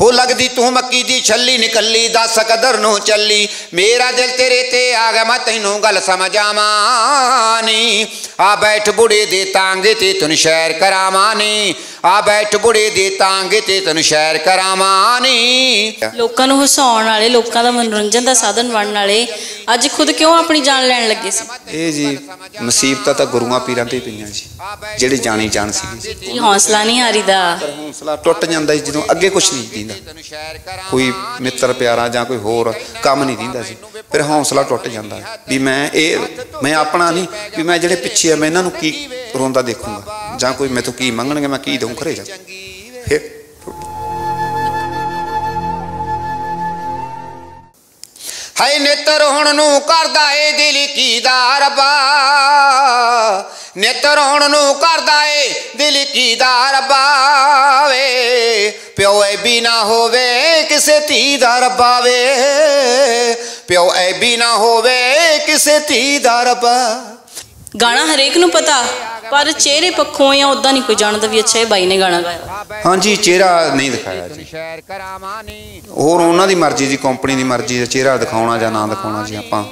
ਹੋ ਲੱਗਦੀ ਤੂੰ ਮੱਕੀ ਦੀ ਛੱਲੀ ਨਿਕੱਲੀ ਦੱਸ ਕਦਰ ਨੂੰ ਚੱਲੀ ਮੇਰਾ ਦਿਲ ਤੇਰੇ ਤੇ ਆ ਗਿਆ ਮੈਂ ਤੈਨੂੰ ਗੱਲ ਸਮਝਾਵਾਂ ਨੀ ਆ ਬੈਠ ਬੁੜੇ ਦੇ ਤਾਂਗੇ ਤੇ ਤੁਨ ਸ਼ੈਰ ਕਰਾਵਾਂ ਨੀ ਆ ਬੈਠ ਗੁੜੇ ਦੇ ਤਾਂਗੇ ਤੇ ਤੈਨੂੰ ਸ਼ੈਰ ਕਰਾਵਾਂ ਨੀ ਲੋਕਾਂ ਨੂੰ ਹਸਾਉਣ ਵਾਲੇ ਲੋਕਾਂ ਦਾ ਮਨੋਰੰਜਨ ਦਾ ਸਾਧਨ ਬਣਨ ਵਾਲੇ ਅੱਜ ਖੁਦ ਕਿਉਂ ਆਪਣੀ ਜਾਨ ਲੈਣ ਲੱਗੇ ਸੀ ਇਹ ਜੀ ਮੁਸੀਬਤਾਂ ਤਾਂ ਗੁਰੂਆਂ ਪੀਰਾਂ ਤੇ ਪਈਆਂ ਜੀ ਜਿਹੜੇ ਜਾਣੀ ਜਾਣ ਸੀ ਜੀ ਹੌਸਲਾ ਨਹੀਂ ਹਾਰੀਦਾ ਹੌਸਲਾ ਟੁੱਟ ਜਾਂਦਾ ਜਦੋਂ ਅੱਗੇ ਕੁਝ ਨਹੀਂ ਦਿੰਦਾ ਕੋਈ ਮਿੱਤਰ ਪਿਆਰਾ ਜਾਂ ਕੋਈ ਹੋਰ ਕੰਮ ਨਹੀਂ ਦਿੰਦਾ ਸੀ ਫਿਰ ਹੌਸਲਾ ਟੁੱਟ ਜਾਂਦਾ ਵੀ ਮੈਂ ਇਹ ਮੈਂ ਆਪਣਾ ਨਹੀਂ ਵੀ ਮੈਂ ਜਿਹੜੇ ਪਿੱਛੇ ਆ ਮੈਂ ਇਹਨਾਂ ਨੂੰ ਕੀ ਰੋਂਦਾ ਦੇਖੂੰਗਾ जा कोई मैं तो की मंगन गया मैं की दऊं खरे जा हाय नेत्र होने नू कर दाए दिल की दारबा नेत्र होने नू कर दाए दिल की दारबावे प्यो ऐ बिना होवे किसे ती दारबावे प्यो ऐ बिना होवे किसे ती दारबा ਗਾਣਾ ਹਰੇਕ ਨੂੰ ਪਤਾ ਪਰ ਚਿਹਰੇ ਪੱਖੋਂ ਜਾਂ ਉਦਾਂ ਨਹੀਂ ਕੋਈ ਜਾਣਦਾ ਵੀ ਅੱਛਾ ਇਹ ਬਾਈ ਨੇ ਗਾਣਾ ਗਾਇਆ ਹਾਂਜੀ ਚਿਹਰਾ ਨਹੀਂ ਦਿਖਾਇਆ ਜੀ ਹੋਰ ਉਹਨਾਂ ਦੀ ਮਰਜ਼ੀ ਜੀ ਕੰਪਨੀ ਦੀ ਮਰਜ਼ੀ ਹੈ ਚਿਹਰਾ ਦਿਖਾਉਣਾ ਜਾਂ ਨਾ ਦਿਖਾਉਣਾ ਜੀ ਆਪਾਂ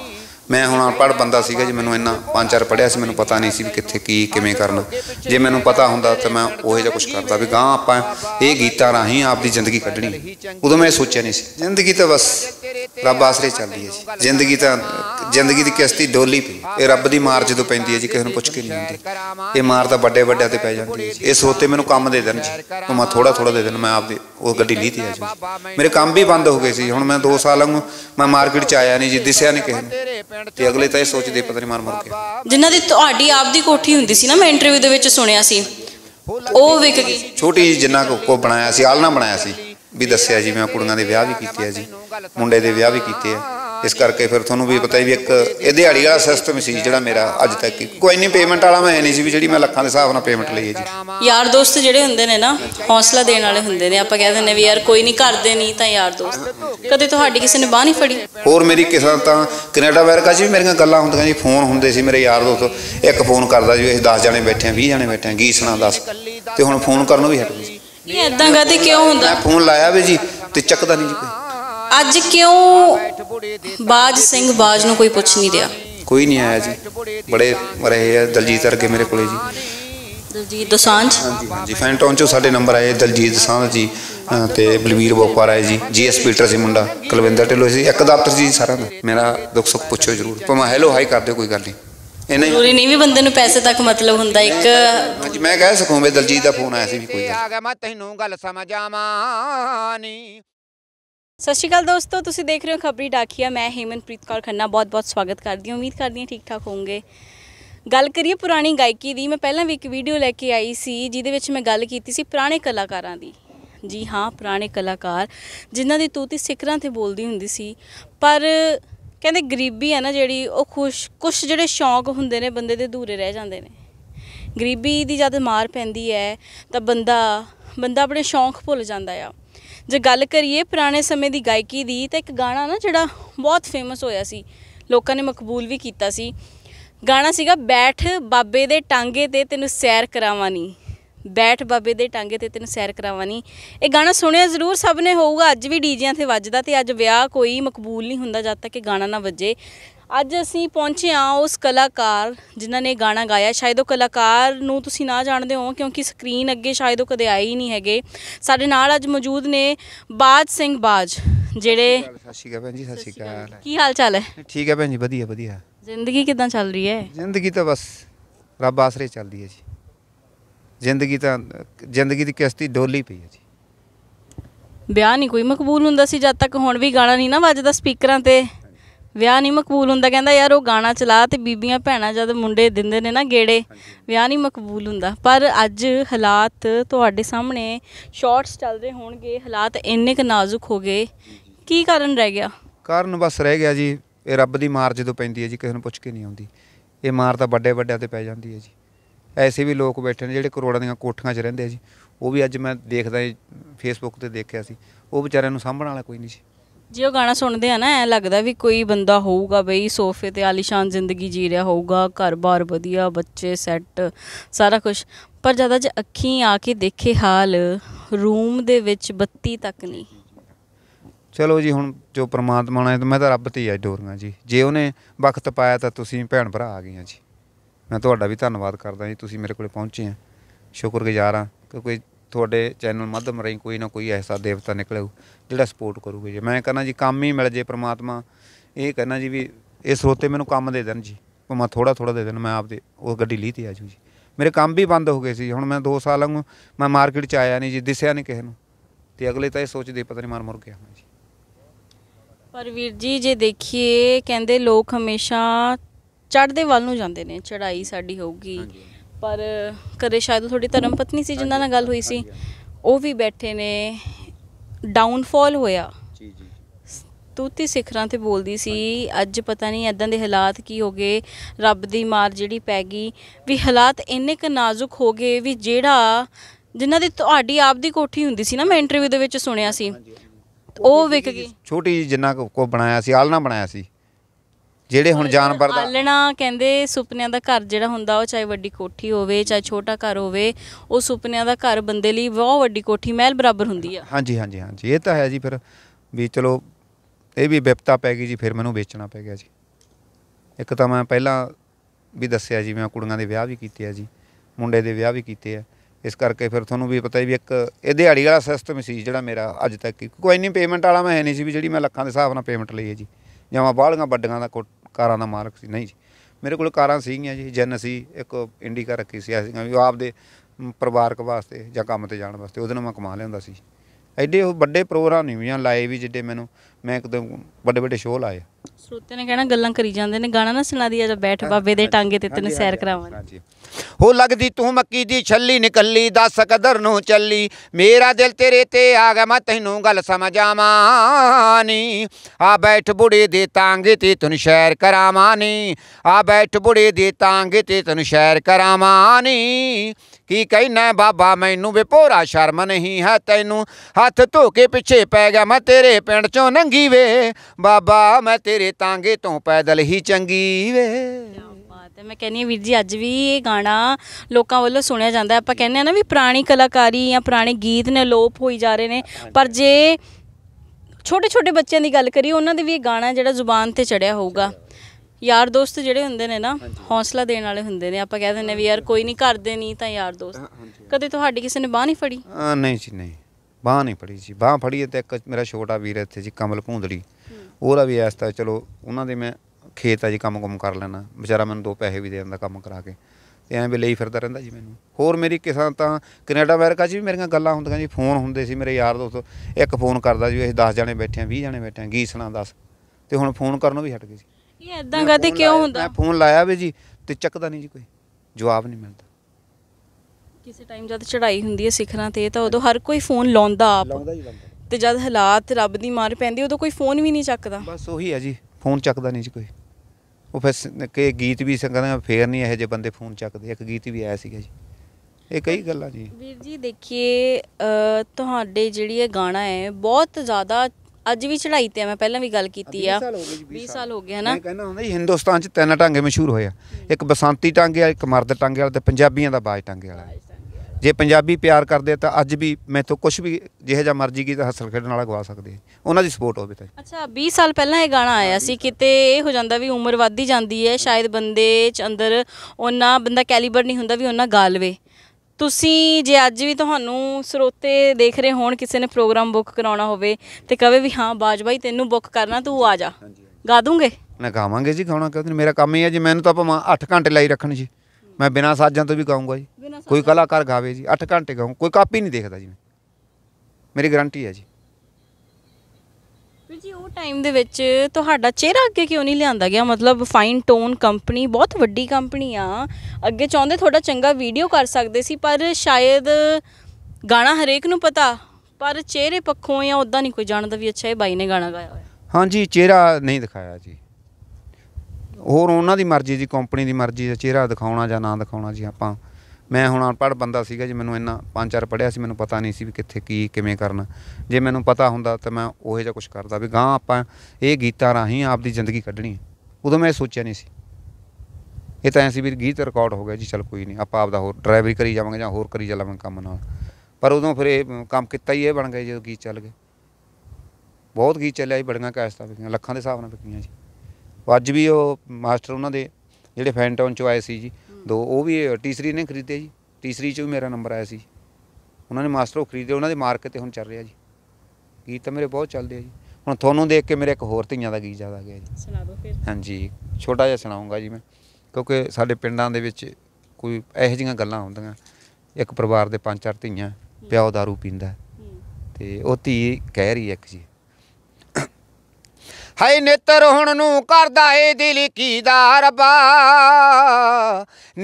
ਮੈਂ ਹੁਣ ਪੜ ਬੰਦਾ ਸੀਗਾ ਜੀ ਮੈਨੂੰ ਇੰਨਾ ਪੰਜ ਚਾਰ ਪੜਿਆ ਸੀ ਮੈਨੂੰ ਪਤਾ ਨਹੀਂ ਸੀ ਵੀ ਕਿੱਥੇ ਕੀ ਕਿਵੇਂ ਕਰਨਾ ਜੇ ਮੈਨੂੰ ਪਤਾ ਹੁੰਦਾ ਤਾਂ ਮੈਂ ਉਹੇ ਜਿਹਾ ਕੁਝ ਕਰਦਾ ਵੀ ਗਾਂ ਆਪਾਂ ਇਹ ਗੀਤਾਂ ਰਾਹੀਂ ਆਪਦੀ ਜ਼ਿੰਦਗੀ ਕੱਢਣੀ ਉਦੋਂ ਮੈਂ ਸੋਚਿਆ ਨਹੀਂ ਸੀ ਜ਼ਿੰਦਗੀ ਤਾਂ ਬਸ ਰੱਬ ਆਸਰੇ ਚੱਲਦੀ ਹੈ ਜੀ ਜ਼ਿੰਦਗੀ ਤਾਂ ਜ਼ਿੰਦਗੀ ਦੀ ਕਿਸ਼ਤੀ ਡੋਲੀ ਪਈ ਇਹ ਰੱਬ ਦੀ ਮਾਰ ਜਦੋਂ ਪੈਂਦੀ ਹੈ ਜੀ ਕਿਸੇ ਨੂੰ ਪੁੱਛ ਕੇ ਨਹੀਂ ਹੁੰਦੀ ਇਹ ਮਾਰ ਤਾਂ ਵੱਡੇ ਵੱਡਿਆਂ ਤੇ ਪੈ ਜਾਂਦੀ ਹੈ ਇਹ ਸੋਤੇ ਮੈਨੂੰ ਕੰਮ ਦੇ ਦੇਣ ਜੀ ਮੈਂ ਥੋੜਾ ਥੋੜਾ ਦੇ ਦੇਣ ਮੈਂ ਆਪਦੇ ਉਹ ਗੱਡੀ ਲਈ ਤੇ ਆ ਜੀ ਮੇਰੇ ਕੰਮ ਵੀ ਬੰਦ ਹੋ ਗਏ ਸੀ ਹੁਣ ਮੈਂ 2 ਸਾਲਾਂ ਨੂੰ ਮੈਂ ਮਾਰਕੀਟ ਚ ਆਇਆ ਨਹੀਂ ਜੀ ਦਿਸਿਆ ਨਹੀਂ ਕਿਸੇ ਨੂੰ ਤੇ ਅਗਲੇ ਤਾਂ ਇਹ ਸੋਚਦੇ ਪਤਾ ਨਹੀਂ ਮਾਰ ਮਰ ਕੇ ਜਿਨ੍ਹਾਂ ਦੀ ਤੁਹਾਡੀ ਆਪ ਦੀ ਕੋਠੀ ਹੁੰਦੀ ਸੀ ਨਾ ਮੈਂ ਇੰਟਰਵਿਊ ਦੇ ਵਿੱਚ ਸੁਣਿਆ ਸੀ ਉਹ ਵਿਕ ਗਈ ਛੋਟੀ ਜਿੰਨਾ ਕੋ ਬਣਾਇਆ ਸੀ ਆਲਣਾ ਬਣਾਇਆ ਸੀ ਵੀ ਦੱਸਿਆ ਜੀ ਮੈਂ ਕੁੜੀਆਂ ਦੇ ਵਿਆਹ ਵੀ ਕੀਤੇ ਆ ਜੀ ਮੁੰਡੇ ਦੇ ਵਿਆਹ ਵੀ ਕੀਤੇ ਆ ਇਸ ਕਰਕੇ ਫਿਰ ਤੁਹਾਨੂੰ ਵੀ ਪਤਾ ਹੀ ਵੀ ਇੱਕ ਇਹ ਦਿਹਾੜੀ ਵਾਲਾ ਸਿਸਟਮ ਸੀ ਜਿਹੜਾ ਮੇਰਾ ਅੱਜ ਤੱਕ ਕੋਈ ਨਹੀਂ ਪੇਮੈਂਟ ਵਾਲਾ ਮੈਂ ਨਹੀਂ ਸੀ ਵੀ ਜਿਹੜੀ ਮੈਂ ਲੱਖਾਂ ਦੇ ਹਿਸਾਬ ਨਾਲ ਪੇਮੈਂਟ ਲਈ ਹੈ ਜੀ ਯਾਰ ਦੋਸਤ ਜਿਹੜੇ ਹੁੰਦੇ ਨੇ ਨਾ ਹੌਸਲਾ ਦੇਣ ਵਾਲੇ ਹੁੰਦੇ ਨੇ ਆਪਾਂ ਕਹਿ ਦਿੰਦੇ ਵੀ ਯਾਰ ਕੋਈ ਨਹੀਂ ਕਰਦੇ ਨਹੀਂ ਤਾਂ ਯਾਰ ਦੋਸਤ ਕਦੇ ਤੁਹਾਡੀ ਕਿਸੇ ਨੇ ਬਾਹ ਨਹੀਂ ਫੜੀ ਹੋਰ ਮੇਰੀ ਕਿਸਾਂ ਤਾਂ ਕੈਨੇਡਾ ਅਮਰੀਕਾ 'ਚ ਵੀ ਮੇਰੀਆਂ ਗੱਲਾਂ ਹੁੰਦੀਆਂ ਜੀ ਫੋਨ ਹੁੰਦੇ ਸੀ ਮੇਰੇ ਯਾਰ ਦੋਸਤ ਇੱਕ ਫੋਨ ਕਰਦਾ ਜੀ ਅਸੀਂ 10 ਜਣੇ ਬੈਠੇ ਆ 20 ਜਣੇ ਬੈਠੇ ਆ ਗੀ ਸੁਣਾ ਦੱਸ ਤੇ ਹੁਣ ਫੋਨ ਕਰਨੋਂ ਵੀ ਹਟ ਗਏ ਨਹੀਂ ਐਦਾਂ ਕਰਦੇ ਕਿਉਂ ਹੁੰਦਾ ਮੈਂ ਫੋਨ ਲਾਇਆ ਵੀ ਜੀ ਤੇ ਚੱਕਦਾ ਨਹੀਂ ਜੀ ਕੋਈ ਅੱਜ ਕਿਉਂ ਬਾਜ ਸਿੰਘ ਬਾਜ ਨੂੰ ਕੋਈ ਪੁੱਛ ਨਹੀਂ ਰਿਹਾ ਕੋਈ ਨਹੀਂ ਆਇਆ ਜੀ ਬੜੇ ਰਹੇ ਆ ਦਲਜੀਤ ਅਰਗੇ ਮੇਰੇ ਕੋਲੇ ਜੀ ਦਲਜੀਤ ਦਸਾਂਝ ਹਾਂਜੀ ਹਾਂਜੀ ਫੈਂਟੋਨ ਚੋਂ ਸਾਡੇ ਨੰਬਰ ਆਏ ਦਲਜੀਤ ਦਸਾਂਝ ਜੀ ਤੇ ਬਲਵੀਰ ਬੋਪਾਰ ਆਏ ਜੀ ਜੀਐਸ ਪੀਟਰ ਸੀ ਮੁੰਡਾ ਕੁਲਵਿੰਦਰ ਢਿੱਲੋਂ ਸੀ ਇੱਕ ਦਫ਼ਤਰ ਜੀ ਸਾਰਾ ਮੇਰਾ ਦੁੱਖ ਸੁੱਖ ਪੁੱਛੋ ਜਰੂਰ ਭਾਵੇਂ ਹੈਲੋ ਹਾਈ ਕਰਦੇ ਕੋਈ ਗੱਲ ਨਹੀਂ ਇਹਨਾਂ ਜ਼ਰੂਰੀ ਨਹੀਂ ਵੀ ਬੰਦੇ ਨੂੰ ਪੈਸੇ ਤੱਕ ਮਤਲਬ ਹੁੰਦਾ ਇੱਕ ਹਾਂਜੀ ਮੈਂ ਕਹਿ ਸਕੂੰ ਵੀ ਦਲਜੀਤ ਦਾ ਫੋਨ ਆਇਆ ਸੀ ਵੀ ਕੋਈ ਆ ਗਿਆ ਮੈਂ ਤੈਨੂੰ ਗੱਲ ਸਮਝਾਵਾਂ ਨਹੀਂ ਸਤਿ ਸ਼੍ਰੀ ਅਕਾਲ ਦੋਸਤੋ ਤੁਸੀਂ ਦੇਖ ਰਹੇ ਹੋ ਖਬਰੀ ਡਾਕੀਆ ਮੈਂ ਹੇਮਨਪ੍ਰੀਤ ਕੌਰ ਖੰਨਾ ਬਹੁਤ-ਬਹੁਤ ਸਵਾਗਤ ਕਰਦੀ ਹਾਂ ਉਮੀਦ ਕਰਦੀ ਹਾਂ ਠੀਕ-ਠਾਕ ਹੋਵੋਗੇ ਗੱਲ ਕਰੀਏ ਪੁਰਾਣੀ ਗਾਇਕੀ ਦੀ ਮੈਂ ਪਹਿਲਾਂ ਵੀ ਇੱਕ ਵੀਡੀਓ ਲੈ ਕੇ ਆਈ ਸੀ ਜਿਹਦੇ ਵਿੱਚ ਮੈਂ ਗੱਲ ਕੀਤੀ ਸੀ ਪੁਰਾਣੇ ਕਲਾਕਾਰਾਂ ਦੀ ਜੀ ਹਾਂ ਪੁਰਾਣੇ ਕਲਾਕਾਰ ਜਿਨ੍ਹਾਂ ਦੀ ਤੂਤੀ ਸਿਕਰਾਂ ਤੇ ਬੋਲਦੀ ਹੁੰਦੀ ਸੀ ਪਰ ਕਹਿੰਦੇ ਗਰੀਬੀ ਹੈ ਨਾ ਜਿਹੜੀ ਉਹ ਖੁਸ਼ ਕੁਛ ਜਿਹੜੇ ਸ਼ੌਂਕ ਹੁੰਦੇ ਨੇ ਬੰਦੇ ਦੇ ਦੂਰੇ ਰਹਿ ਜਾਂਦੇ ਨੇ ਗਰੀਬੀ ਦੀ ਜਦ ਮਾਰ ਪੈਂਦੀ ਹੈ ਤਾਂ ਬੰਦਾ ਬੰਦਾ ਆਪਣੇ ਸ਼ੌਂਕ ਭੁੱਲ ਜਾਂਦਾ ਆ ਜੇ ਗੱਲ ਕਰੀਏ ਪੁਰਾਣੇ ਸਮੇਂ ਦੀ ਗਾਇਕੀ ਦੀ ਤਾਂ ਇੱਕ ਗਾਣਾ ਨਾ ਜਿਹੜਾ ਬਹੁਤ ਫੇਮਸ ਹੋਇਆ ਸੀ ਲੋਕਾਂ ਨੇ ਮਕਬੂਲ ਵੀ ਕੀਤਾ ਸੀ ਗਾਣਾ ਸੀਗਾ ਬੈਠ ਬਾਬੇ ਦੇ ਟਾਂਗੇ ਤੇ ਤੈਨੂੰ ਸੈਰ ਕਰਾਵਾਂ ਨਹੀਂ ਬੈਠ ਬਾਬੇ ਦੇ ਟਾਂਗੇ ਤੇ ਤੈਨੂੰ ਸੈਰ ਕਰਾਵਾਨੀ ਇਹ ਗਾਣਾ ਸੁਣਿਆ ਜ਼ਰੂਰ ਸਭ ਨੇ ਹੋਊਗਾ ਅੱਜ ਵੀ ਡੀਜਿਆਂ ਤੇ ਵੱਜਦਾ ਤੇ ਅੱਜ ਵਿਆਹ ਕੋਈ ਮਕਬੂਲ ਨਹੀਂ ਹੁੰਦਾ ਜਦ ਤੱਕ ਇਹ ਗਾਣਾ ਨਾ ਵੱਜੇ ਅੱਜ ਅਸੀਂ ਪਹੁੰਚੇ ਆ ਉਸ ਕਲਾਕਾਰ ਜਿਨ੍ਹਾਂ ਨੇ ਗਾਣਾ ਗਾਇਆ ਸ਼ਾਇਦ ਉਹ ਕਲਾਕਾਰ ਨੂੰ ਤੁਸੀਂ ਨਾ ਜਾਣਦੇ ਹੋ ਕਿਉਂਕਿ ਸਕਰੀਨ ਅੱਗੇ ਸ਼ਾਇਦ ਉਹ ਕਦੇ ਆਏ ਹੀ ਨਹੀਂ ਹੈਗੇ ਸਾਡੇ ਨਾਲ ਅੱਜ ਮੌਜੂਦ ਨੇ ਬਾਜ ਸਿੰਘ ਬਾਜ ਜਿਹੜੇ ਸਤਿ ਸ਼੍ਰੀ ਅਕਾਲ ਭੈਣ ਜੀ ਸਤਿ ਸ਼੍ਰੀ ਅਕਾਲ ਕੀ ਹਾਲ ਚਾਲ ਹੈ ਠੀਕ ਹੈ ਭੈਣ ਜੀ ਵਧੀਆ ਵਧੀਆ ਜ਼ਿੰਦਗੀ ਕਿਦਾਂ ਚੱਲ ਰਹੀ ਹੈ ਜ਼ਿੰਦਗੀ ਤਾਂ ਬਸ ਰੱਬ ਆਸਰੇ ਚੱਲਦੀ ਹੈ ਜੀ ਜ਼ਿੰਦਗੀ ਤਾਂ ਜ਼ਿੰਦਗੀ ਦੀ ਕਿਸ਼ਤੀ ਡੋਲੀ ਪਈ ਹੈ ਜੀ ਵਿਆਹ ਨਹੀਂ ਕੋਈ ਮਕਬੂਲ ਹੁੰਦਾ ਸੀ ਜਦ ਤੱਕ ਹੁਣ ਵੀ ਗਾਣਾ ਨਹੀਂ ਨਾ ਵੱਜਦਾ ਸਪੀਕਰਾਂ ਤੇ ਵਿਆਹ ਨਹੀਂ ਮਕਬੂਲ ਹੁੰਦਾ ਕਹਿੰਦਾ ਯਾਰ ਉਹ ਗਾਣਾ ਚਲਾ ਤੇ ਬੀਬੀਆਂ ਭੈਣਾਂ ਜਦ ਮੁੰਡੇ ਦਿੰਦੇ ਨੇ ਨਾ ਗੇੜੇ ਵਿਆਹ ਨਹੀਂ ਮਕਬੂਲ ਹੁੰਦਾ ਪਰ ਅੱਜ ਹਾਲਾਤ ਤੁਹਾਡੇ ਸਾਹਮਣੇ ਸ਼ਾਰਟਸ ਚੱਲਦੇ ਹੋਣਗੇ ਹਾਲਾਤ ਇੰਨੇ ਕ ਨਾਜ਼ੁਕ ਹੋ ਗਏ ਕੀ ਕਾਰਨ ਰਹਿ ਗਿਆ ਕਾਰਨ ਬਸ ਰਹਿ ਗਿਆ ਜੀ ਇਹ ਰੱਬ ਦੀ ਮਾਰ ਜਦੋਂ ਪੈਂਦੀ ਹੈ ਜੀ ਕਿਸੇ ਨੂੰ ਪੁੱਛ ਕੇ ਨਹੀਂ ਆਉਂਦੀ ਇਹ ਮਾਰ ਤਾਂ ਵੱਡੇ ਵੱਡਿਆਂ ਤੇ ਪੈ ਜਾਂਦੀ ਹੈ ਜੀ ਐਸੇ ਵੀ ਲੋਕ ਬੈਠੇ ਨੇ ਜਿਹੜੇ ਕਰੋੜਾਂ ਦੀਆਂ ਕੋਠੀਆਂ 'ਚ ਰਹਿੰਦੇ ਆ ਜੀ ਉਹ ਵੀ ਅੱਜ ਮੈਂ ਦੇਖਦਾ ਫੇਸਬੁੱਕ ਤੇ ਦੇਖਿਆ ਸੀ ਉਹ ਵਿਚਾਰਿਆਂ ਨੂੰ ਸਾਂਭਣ ਵਾਲਾ ਕੋਈ ਨਹੀਂ ਸੀ ਜੀ ਉਹ ਗਾਣਾ ਸੁਣਦੇ ਆ ਨਾ ਐ ਲੱਗਦਾ ਵੀ ਕੋਈ ਬੰਦਾ ਹੋਊਗਾ ਬਈ ਸੋਫੇ ਤੇ ਆਲੀਸ਼ਾਨ ਜ਼ਿੰਦਗੀ ਜੀ ਰਿਹਾ ਹੋਊਗਾ ਘਰ-ਬਾਰ ਵਧੀਆ ਬੱਚੇ ਸੈੱਟ ਸਾਰਾ ਕੁਝ ਪਰ ਜਦ ਜ ਅੱਖੀਂ ਆ ਕੇ ਦੇਖੇ ਹਾਲ ਰੂਮ ਦੇ ਵਿੱਚ ਬੱਤੀ ਤੱਕ ਨਹੀਂ ਚਲੋ ਜੀ ਹੁਣ ਜੋ ਪ੍ਰਮਾਤਮਾ ਨੇ ਮੈਂ ਤਾਂ ਰੱਬ ਤੇ ਹੀ ਆ ਡੋਰੀਆਂ ਜੀ ਜੇ ਉਹਨੇ ਵਕਤ ਪਾਇਆ ਤਾਂ ਤੁਸੀਂ ਭੈਣ ਭਰਾ ਆ ਗਈਆਂ ਜੀ ਮੈਂ ਤੁਹਾਡਾ ਵੀ ਧੰਨਵਾਦ ਕਰਦਾ ਜੀ ਤੁਸੀਂ ਮੇਰੇ ਕੋਲੇ ਪਹੁੰਚੇ ਆ ਸ਼ੁਕਰਗੁਜ਼ਾਰ ਆ ਕਿਉਂਕਿ ਤੁਹਾਡੇ ਚੈਨਲ ਮਾਧਮ ਰਹੀ ਕੋਈ ਨਾ ਕੋਈ ਐਸਾ ਦੇਵਤਾ ਨਿਕਲੇਗਾ ਜਿਹੜਾ ਸਪੋਰਟ ਕਰੂਗਾ ਜੀ ਮੈਂ ਕਹਿੰਦਾ ਜੀ ਕੰਮ ਹੀ ਮਿਲ ਜੇ ਪ੍ਰਮਾਤਮਾ ਇਹ ਕਹਿੰਦਾ ਜੀ ਵੀ ਇਹ ਸਰੋਤੇ ਮੈਨੂੰ ਕੰਮ ਦੇ ਦੇਣ ਜੀ ਮੈਂ ਥੋੜਾ ਥੋੜਾ ਦੇ ਦੇਣ ਮੈਂ ਆਪਦੇ ਉਹ ਗੱਡੀ ਲਈ ਤੇ ਆ ਜੂ ਜੀ ਮੇਰੇ ਕੰਮ ਵੀ ਬੰਦ ਹੋ ਗਏ ਸੀ ਹੁਣ ਮੈਂ 2 ਸਾਲਾਂ ਨੂੰ ਮੈਂ ਮਾਰਕੀਟ 'ਚ ਆਇਆ ਨਹੀਂ ਜੀ ਦਿਸਿਆ ਨਹੀਂ ਕਿਸੇ ਨੂੰ ਤੇ ਅਗਲੇ ਤਾਂ ਇਹ ਸੋਚਦੇ ਪਤਾ ਨਹੀਂ ਮਾਰ ਮੁਰ ਗਿਆ ਜੀ ਪਰ ਵੀਰ ਜੀ ਜੇ ਦੇਖੀਏ ਕਹਿੰਦੇ ਲੋਕ ਹਮੇਸ਼ਾ ਚੜਦੇ ਵੱਲ ਨੂੰ ਜਾਂਦੇ ਨੇ ਚੜਾਈ ਸਾਡੀ ਹੋਊਗੀ ਪਰ ਕਦੇ ਸ਼ਾਇਦ ਥੋੜੀ ਤੁਹਾਡੀ ਧਰਮ ਪਤਨੀ ਸੀ ਜਿੰਨਾਂ ਨਾਲ ਗੱਲ ਹੋਈ ਸੀ ਉਹ ਵੀ ਬੈਠੇ ਨੇ ਡਾਊਨਫਾਲ ਹੋਇਆ ਜੀ ਜੀ ਤੂਤੀ ਸਿਖਰਾਂ ਤੇ ਬੋਲਦੀ ਸੀ ਅੱਜ ਪਤਾ ਨਹੀਂ ਐਦਾਂ ਦੇ ਹਾਲਾਤ ਕੀ ਹੋ ਗਏ ਰੱਬ ਦੀ ਮਾਰ ਜਿਹੜੀ ਪੈ ਗਈ ਵੀ ਹਾਲਾਤ ਇੰਨੇ ਕ ਨਾਜ਼ੁਕ ਹੋ ਗਏ ਵੀ ਜਿਹੜਾ ਜਿਨ੍ਹਾਂ ਦੀ ਤੁਹਾਡੀ ਆਪ ਦੀ ਕੋਠੀ ਹੁੰਦੀ ਸੀ ਨਾ ਮੈਂ ਇੰਟਰਵਿਊ ਦੇ ਵਿੱਚ ਸੁਣਿਆ ਸੀ ਉਹ ਵਿਕ ਗਈ ਛੋਟੀ ਜਿਹੀ ਜਿੰਨਾ ਕੋ ਬਣਾਇਆ ਸੀ ਆਲਣਾ ਬਣਾਇਆ ਸੀ ਜਿਹੜੇ ਹੁਣ ਜਾਨਵਰ ਦਾ ਪਾਲਣਾ ਕਹਿੰਦੇ ਸੁਪਨਿਆਂ ਦਾ ਘਰ ਜਿਹੜਾ ਹੁੰਦਾ ਉਹ ਚਾਹੇ ਵੱਡੀ ਕੋਠੀ ਹੋਵੇ ਚਾਹੇ ਛੋਟਾ ਘਰ ਹੋਵੇ ਉਹ ਸੁਪਨਿਆਂ ਦਾ ਘਰ ਬੰਦੇ ਲਈ ਬਹੁਤ ਵੱਡੀ ਕੋਠੀ ਮਹਿਲ ਬਰਾਬਰ ਹੁੰਦੀ ਆ ਹਾਂਜੀ ਹਾਂਜੀ ਹਾਂਜੀ ਇਹ ਤਾਂ ਹੈ ਜੀ ਫਿਰ ਵੀ ਚਲੋ ਇਹ ਵੀ ਵਿਪਤਾ ਪੈ ਗਈ ਜੀ ਫਿਰ ਮੈਨੂੰ ਵੇਚਣਾ ਪੈ ਗਿਆ ਜੀ ਇੱਕ ਤਾਂ ਮੈਂ ਪਹਿਲਾਂ ਵੀ ਦੱਸਿਆ ਜੀ ਮੈਂ ਕੁੜੀਆਂ ਦੇ ਵਿਆਹ ਵੀ ਕੀਤੇ ਆ ਜੀ ਮੁੰਡੇ ਦੇ ਵਿਆਹ ਵੀ ਕੀਤੇ ਆ ਇਸ ਕਰਕੇ ਫਿਰ ਤੁਹਾਨੂੰ ਵੀ ਪਤਾ ਹੀ ਵੀ ਇੱਕ ਇਹ ਦਿਹਾੜੀ ਵਾਲਾ ਸਿਸਟਮ ਸੀ ਜਿਹੜਾ ਮੇਰਾ ਅੱਜ ਤੱਕ ਕੋਈ ਨਹੀਂ ਪੇਮੈਂਟ ਵਾਲਾ ਮੈਂ ਹੈ ਨਹੀਂ ਸੀ ਵੀ ਜਿਹੜੀ ਮੈਂ ਲੱਖਾਂ ਦੇ ਹਿਸਾਬ ਨਾਲ ਪੇਮੈਂਟ ਲਈ ਹੈ ਜੀ ਜਾਂ ਮੈਂ ਬਾਹਲੀਆਂ ਵੱਡੀਆਂ ਦਾ ਕਾਰਾਂ ਦਾ ਮਾਲਕ ਸੀ ਨਹੀਂ ਜੀ ਮੇਰੇ ਕੋਲ ਕਾਰਾਂ ਸੀਗੀਆਂ ਜੀ ਜਨ ਸੀ ਇੱਕ ਇੰਡੀਕਾ ਰੱਖੀ ਸੀ ਅਸੀਂ ਵੀ ਆਪਦੇ ਪਰਿਵਾਰਕ ਵਾਸਤੇ ਜਾਂ ਕੰਮ ਤੇ ਜਾਣ ਵਾਸਤੇ ਉਹਦੇ ਨਾਲ ਮੈਂ ਕਮਾ ਲਿਆਉਂਦਾ ਸੀ ਐਡੇ ਉਹ ਵੱਡੇ ਪ੍ਰੋਗਰਾਮ ਨਹੀਂ ਹੋਈਆਂ ਲਾਏ ਵੀ ਜਿੱਡੇ ਮੈਨੂੰ ਮੈਂ ਇੱਕਦਮ ਵੱਡੇ ਵੱਡੇ ਸ਼ੋਅ ਲਾਏ ਸਰੋਤਿਆਂ ਨੇ ਕਹਿਣਾ ਗੱਲਾਂ ਕਰੀ ਜਾਂਦੇ ਨੇ ਗਾਣਾ ਨਾ ਸੁਣਾ ਦੀ ਆ ਜਾ ਬੈਠ ਬਾਬੇ ਦੇ ਟਾਂਗੇ ਤੇ ਤੈਨੂੰ ਸੈਰ ਕਰਾਵਾਂ ਹੋ ਲੱਗਦੀ ਤੂੰ ਮੱਕੀ ਦੀ ਛੱਲੀ ਨਿਕੱਲੀ ਦੱਸ ਕਦਰ ਨੂੰ ਚੱਲੀ ਮੇਰਾ ਦਿਲ ਤੇਰੇ ਤੇ ਆ ਗਿਆ ਮੈਂ ਤੈਨੂੰ ਗੱਲ ਸਮਝਾਵਾਂ ਨੀ ਆ ਬੈਠ ਬੁੜੇ ਦੇ ਟਾਂਗੇ ਤੇ ਤੈਨੂੰ ਸ਼ੈਰ ਕਰਾਵਾਂ ਨੀ ਆ ਬੈਠ ਬੁੜੇ ਦੇ ਟਾਂਗੇ ਤੇ ਤੈਨੂੰ ਸ਼ੈਰ ਕਰਾਵਾਂ ਨੀ ਕੀ ਕਹਿਣਾ ਬਾਬਾ ਮੈਨੂੰ ਵੇ ਪੋਰਾ ਸ਼ਰਮ ਨਹੀਂ ਹੈ ਤੈਨੂੰ ਹੱਥ ਧੋ ਕੇ ਪਿੱਛੇ ਪੈ ਗਿਆ ਮੈਂ ਤੇਰੇ ਪਿੰਡ ਚੋਂ ਨੰਗੀ ਵੇ ਬਾਬਾ ਮੈਂ ਤੇਰੇ ਤਾਂਗੇ ਤੋਂ ਪੈਦਲ ਹੀ ਚੰਗੀ ਵੇ ਤੇ ਮੈਂ ਕਹਿੰਨੀ ਵੀਰ ਜੀ ਅੱਜ ਵੀ ਇਹ ਗਾਣਾ ਲੋਕਾਂ ਵੱਲੋਂ ਸੁਣਿਆ ਜਾਂਦਾ ਆਪਾਂ ਕਹਿੰਦੇ ਆ ਨਾ ਵੀ ਪੁਰਾਣੀ ਕਲਾਕਾਰੀ ਜਾਂ ਪੁਰਾਣੇ ਗੀਤ ਨੇ ਲੋਪ ਹੋਈ ਜਾ ਰਹੇ ਨੇ ਪਰ ਜੇ ਛੋਟੇ ਛੋਟੇ ਬੱਚਿਆਂ ਦੀ ਗੱਲ ਕਰੀਏ ਉਹਨਾਂ ਦੇ ਵੀ ਇਹ ਗਾਣਾ ਜਿਹੜਾ ਜ਼ੁਬਾਨ ਤੇ ਚੜਿਆ ਹੋਊਗਾ ਯਾਰ ਦੋਸਤ ਜਿਹੜੇ ਹੁੰਦੇ ਨੇ ਨਾ ਹੌਸਲਾ ਦੇਣ ਵਾਲੇ ਹੁੰਦੇ ਨੇ ਆਪਾਂ ਕਹਿ ਦਿੰਨੇ ਵੀ ਯਾਰ ਕੋਈ ਨਹੀਂ ਕਰਦੇ ਨਹੀਂ ਤਾਂ ਯਾਰ ਦੋਸਤ ਕਦੇ ਤੁਹਾਡੀ ਕਿਸੇ ਨੇ ਬਾਹ ਨਹੀਂ ਫੜੀ ਨਹੀਂ ਜੀ ਨਹੀਂ ਬਾਹ ਨਹੀਂ ਫੜੀ ਜੀ ਬਾਹ ਫੜੀ ਤੇ ਇੱਕ ਮੇਰਾ ਛੋਟਾ ਵੀਰ ਇੱਥੇ ਜੀ ਕਮਲ ਭੁੰਦੜੀ ਉਹਦਾ ਵੀ ਐਸ ਚਲੋ ਉਹਨਾਂ ਦੇ ਮੈਂ ਖੇਤ ਆ ਜੀ ਕੰਮ ਕੰਮ ਕਰ ਲੈਣਾ ਵਿਚਾਰਾ ਮੈਨੂੰ ਦੋ ਪੈਸੇ ਵੀ ਦੇ ਦਿੰਦਾ ਕੰਮ ਕਰਾ ਕੇ ਤੇ ਐਵੇਂ ਵੀ ਲਈ ਫਿਰਦਾ ਰਹਿੰਦਾ ਜੀ ਮੈਨੂੰ ਹੋਰ ਮੇਰੀ ਕਿਸਾਂ ਤਾਂ ਕੈਨੇਡਾ ਅਮਰੀਕਾ 'ਚ ਵੀ ਮੇਰੀਆਂ ਗੱਲਾਂ ਹੁੰਦੀਆਂ ਜੀ ਫੋਨ ਹੁੰਦੇ ਸੀ ਮੇਰੇ ਯਾਰ ਦੋਸਤ ਇੱਕ ਫੋਨ ਕਰਦਾ ਜੀ ਅਸੀਂ 10 ਜਣੇ ਬੈਠੇ ਆ 20 ਜਣੇ ਬੈਠੇ ਆ ਗੀਸਣਾ 10 ਤੇ ਹੁਣ ਫੋਨ ਕਰਨੋਂ ਵੀ ਹਟ ਗਏ ਜੀ ਇਹ ਐਦਾਂ ਕਰਦੇ ਕਿਉਂ ਹੁੰਦਾ ਮੈਂ ਫੋਨ ਲਾਇਆ ਵੀ ਜੀ ਤੇ ਚੱਕਦਾ ਨਹੀਂ ਜੀ ਕੋਈ ਜਵਾਬ ਨਹੀਂ ਮਿਲਦਾ ਕਿਸੇ ਟਾਈਮ ਜਦ ਚੜਾਈ ਹੁੰਦੀ ਹੈ ਸਿਖਰਾਂ ਤੇ ਤਾਂ ਉਦੋਂ ਹਰ ਕੋਈ ਫੋਨ ਲਾਉਂਦਾ ਆਪ ਲਾਉਂਦਾ ਹੀ ਲਾਉਂਦਾ ਤੇ ਜਦ ਹਾਲਾਤ ਰੱਬ ਦੀ ਮਾਰ ਪੈਂਦੀ ਉਦੋਂ ਕੋਈ ਫੋਨ ਵੀ ਨਹੀਂ ਚੱਕਦਾ ਬਸ ਉਹੀ ਹੈ ਜੀ ਫੋਨ ਚੱਕਦਾ ਨਹੀਂ ਜੀ ਕੋਈ ਉਹ ਫਿਰ ਸ- ਕਿ ਗੀਤ ਵੀ ਸੰਗਦਾ ਫੇਰ ਨਹੀਂ ਇਹੋ ਜਿਹੇ ਬੰਦੇ ਫੋਨ ਚੱਕਦੇ ਇੱਕ ਗੀਤ ਵੀ ਆਇਆ ਸੀਗਾ ਜੀ ਇਹ ਕਈ ਗੱਲਾਂ ਜੀ ਵੀਰ ਜੀ ਦੇਖਿਏ ਤੁਹਾਡੇ ਜਿਹੜੀ ਇਹ ਗਾਣਾ ਹੈ ਬਹੁਤ ਜ਼ਿਆਦਾ ਅੱਜ ਵੀ ਚੜਾਈ ਤੇ ਆ ਮੈਂ ਪਹਿਲਾਂ ਵੀ ਗੱਲ ਕੀਤੀ ਆ 20 ਸਾਲ ਹੋ ਗਏ 20 ਸਾਲ ਹੋ ਗਏ ਹਨਾ ਮੈਂ ਕਹਿੰਦਾ ਹੁੰਦਾ ਜੀ ਹਿੰਦੁਸਤਾਨ 'ਚ ਤਿੰਨ ਟਾਂਗੇ ਮਸ਼ਹੂਰ ਹੋਏ ਆ ਇੱਕ ਬਸੰਤੀ ਟਾਂਗੇ ਆ ਇੱਕ ਮਰਦ ਟਾਂਗੇ ਵਾਲਾ ਤੇ ਪੰਜਾਬੀਆਂ ਦਾ ਬਾਜ ਟਾਂਗੇ ਵਾਲਾ ਜੇ ਪੰਜਾਬੀ ਪਿਆਰ ਕਰਦੇ ਤਾਂ ਅੱਜ ਵੀ ਮੈਥੋਂ ਕੁਝ ਵੀ ਜਿਹੇ ਜਾਂ ਮਰਜ਼ੀ ਕੀ ਤਾਂ ਹਸਲ ਖੇਡਣ ਵਾਲਾ ਗਵਾ ਸਕਦੇ ਉਹਨਾਂ ਦੀ ਸਪੋਰਟ ਹੋਵੇ ਤਾਂ ਅੱਛਾ 20 ਸਾਲ ਪਹਿਲਾਂ ਇਹ ਗਾਣਾ ਆਇਆ ਸੀ ਕਿਤੇ ਇਹ ਹੋ ਜਾਂਦਾ ਵੀ ਉਮਰ ਵੱਧਦੀ ਜਾਂਦੀ ਹੈ ਸ਼ਾਇਦ ਬੰਦੇ ਚ ਅੰਦਰ ਉਹਨਾਂ ਬੰਦਾ ਕੈਲੀਬਰ ਨਹੀਂ ਹੁੰਦਾ ਵੀ ਉਹਨਾਂ ਗਾਲਵੇ ਲਵੇ ਤੁਸੀਂ ਜੇ ਅੱਜ ਵੀ ਤੁਹਾਨੂੰ ਸਰੋਤੇ ਦੇਖ ਰਹੇ ਹੋਣ ਕਿਸੇ ਨੇ ਪ੍ਰੋਗਰਾਮ ਬੁੱਕ ਕਰਾਉਣਾ ਹੋਵੇ ਤੇ ਕਵੇ ਵੀ ਹਾਂ ਬਾਜਬਾਈ ਤੈਨੂੰ ਬੁੱਕ ਕਰਨਾ ਤੂੰ ਆ ਜਾ ਗਾ ਦੂੰਗੇ ਮੈਂ ਗਾਵਾਂਗੇ ਜੀ ਗਾਉਣਾ ਕਿਉਂ ਮੇਰਾ ਕੰਮ ਹੀ ਹੈ ਜੀ ਮੈਨੂੰ ਤਾਂ ਆਪਾਂ 8 ਘੰਟੇ ਲਈ ਰੱਖਣ ਜੀ ਮੈਂ ਬਿਨਾਂ ਸਾਜ਼ਾਂ ਤੋਂ ਵੀ ਗਾਉਂਗਾ ਜੀ ਕੋਈ ਕਲਾਕਾਰ ਗਾਵੇ ਜੀ 8 ਘੰਟੇ ਗਾਉਂ ਕੋਈ ਕਾਪੀ ਨਹੀਂ ਦੇਖਦਾ ਜੀ ਮੇਰੀ ਗਾਰੰਟੀ ਹੈ ਜੀ ਜੀ ਉਹ ਟਾਈਮ ਦੇ ਵਿੱਚ ਤੁਹਾਡਾ ਚਿਹਰਾ ਅੱਗੇ ਕਿਉਂ ਨਹੀਂ ਲਿਆਂਦਾ ਗਿਆ ਮਤਲਬ ਫਾਈਨ ਟੋਨ ਕੰਪਨੀ ਬਹੁਤ ਵੱਡੀ ਕੰਪਨੀ ਆ ਅੱਗੇ ਚਾਹੁੰਦੇ ਤੁਹਾਡਾ ਚੰਗਾ ਵੀਡੀਓ ਕਰ ਸਕਦੇ ਸੀ ਪਰ ਸ਼ਾਇਦ ਗਾਣਾ ਹਰੇਕ ਨੂੰ ਪਤਾ ਪਰ ਚਿਹਰੇ ਪੱਖੋਂ ਜਾਂ ਉਦਾਂ ਨਹੀਂ ਕੋਈ ਜਾਣਦਾ ਵੀ ਅੱਛਾ ਇਹ ਬਾਈ ਨੇ ਗਾਣਾ ਗਾਇਆ ਹੋਇਆ ਹਾਂਜੀ ਚਿਹਰਾ ਨਹੀਂ ਦਿਖਾਇਆ ਜੀ ਹੋਰ ਉਹਨਾਂ ਦੀ ਮਰਜ਼ੀ ਦੀ ਕੰਪਨੀ ਦੀ ਮਰਜ਼ੀ ਦਾ ਚਿਹਰਾ ਦਿਖਾਉਣਾ ਜਾਂ ਨਾ ਦਿਖਾਉਣਾ ਜੀ ਆਪਾਂ ਮੈਂ ਹੁਣ ਅਨਪੜ੍ਹ ਬੰਦਾ ਸੀਗਾ ਜੀ ਮੈਨੂੰ ਇੰਨਾ ਪੰਜ ਚਾਰ ਪੜਿਆ ਸੀ ਮੈਨੂੰ ਪਤਾ ਨਹੀਂ ਸੀ ਵੀ ਕਿੱਥੇ ਕੀ ਕਿਵੇਂ ਕਰਨਾ ਜੇ ਮੈਨੂੰ ਪਤਾ ਹੁੰਦਾ ਤਾਂ ਮੈਂ ਉਹੇ ਜਿਹਾ ਕੁਝ ਕਰਦਾ ਵੀ ਗਾਂ ਆਪਾਂ ਇਹ ਗੀਤਾਂ ਰਾਹੀਂ ਆਪਦੀ ਜ਼ਿੰਦਗੀ ਕੱਢਣੀ ਉਦੋਂ ਮੈਂ ਸੋਚਿਆ ਨਹੀਂ ਸੀ ਇਹ ਤਾਂ ਐ ਸੀ ਵੀ ਗੀਤ ਰਿਕਾਰਡ ਹੋ ਗਿਆ ਜੀ ਚਲ ਕੋਈ ਨਹੀਂ ਆਪਾਂ ਆਪਦਾ ਹੋਰ ਡਰਾਈਵਰੀ ਕਰੀ ਜਾਵਾਂਗੇ ਜਾਂ ਹੋਰ ਕਰੀ ਜਾਵਾਂਗੇ ਕੰਮ ਨਾਲ ਪਰ ਉਦੋਂ ਫਿਰ ਇਹ ਕੰਮ ਕੀਤਾ ਹੀ ਇਹ ਬਣ ਗਿਆ ਜਦੋਂ ਗੀਤ ਚੱਲ ਗਏ ਬਹੁਤ ਗੀਤ ਚੱਲਿਆ ਜੀ ਬੜੀਆਂ ਕੈਸਟਾਂ ਵਿਕੀਆਂ ਲੱਖਾਂ ਦੇ ਹਿਸਾਬ ਨਾਲ ਵਿਕੀਆਂ ਜੀ ਅੱਜ ਵੀ ਉਹ ਮਾਸਟਰ ਉਹਨਾਂ ਦੇ ਜਿਹੜੇ ਫੈਂਟਾਉਨ ਚੋਂ ਆਏ ਸੀ ਜੀ ਦੋ ਉਹ ਵੀ ਤੀਸਰੀ ਨੇ ਖਰੀਦੇ ਜੀ ਤੀਸਰੀ ਚ ਵੀ ਮੇਰਾ ਨੰਬਰ ਆਇਆ ਸੀ ਉਹਨਾਂ ਨੇ ਮਾਸਟਰ ਉਹ ਖਰੀਦੇ ਉਹਨਾਂ ਦੇ ਮਾਰਕ ਤੇ ਹੁਣ ਚੱਲ ਰਿਹਾ ਜੀ ਗੀਤ ਤਾਂ ਮੇਰੇ ਬਹੁਤ ਚੱਲਦੇ ਆ ਜੀ ਹੁਣ ਤੁਹਾਨੂੰ ਦੇਖ ਕੇ ਮੇਰੇ ਇੱਕ ਹੋਰ ਧੀਆਂ ਦਾ ਗੀਤ ਜ਼ਿਆਦਾ ਗਿਆ ਜੀ ਸੁਣਾ ਦਿਓ ਫਿਰ ਹਾਂਜੀ ਛੋਟਾ ਜਿਹਾ ਸੁਣਾਉਂਗਾ ਜੀ ਮੈਂ ਕਿਉਂਕਿ ਸਾਡੇ ਪਿੰਡਾਂ ਦੇ ਵਿੱਚ ਕੋਈ ਇਹੋ ਜਿਹੀਆਂ ਗੱਲਾਂ ਹੁੰਦੀਆਂ ਇੱਕ ਪਰਿਵਾਰ ਦੇ ਪੰਜ ਚਾਰ ਧੀਆਂ ਪਿਓ ਦਾਰੂ ਪੀਂਦਾ ਤੇ ਉਹ ਧੀ ਕਹਿ ਰਹੀ ਇੱਕ ਜੀ ਹਏ ਨੇਤਰ ਹੁਣ ਨੂੰ ਕਰਦਾ ਏ ਦਿਲ ਕੀ ਦਾ ਰੱਬਾ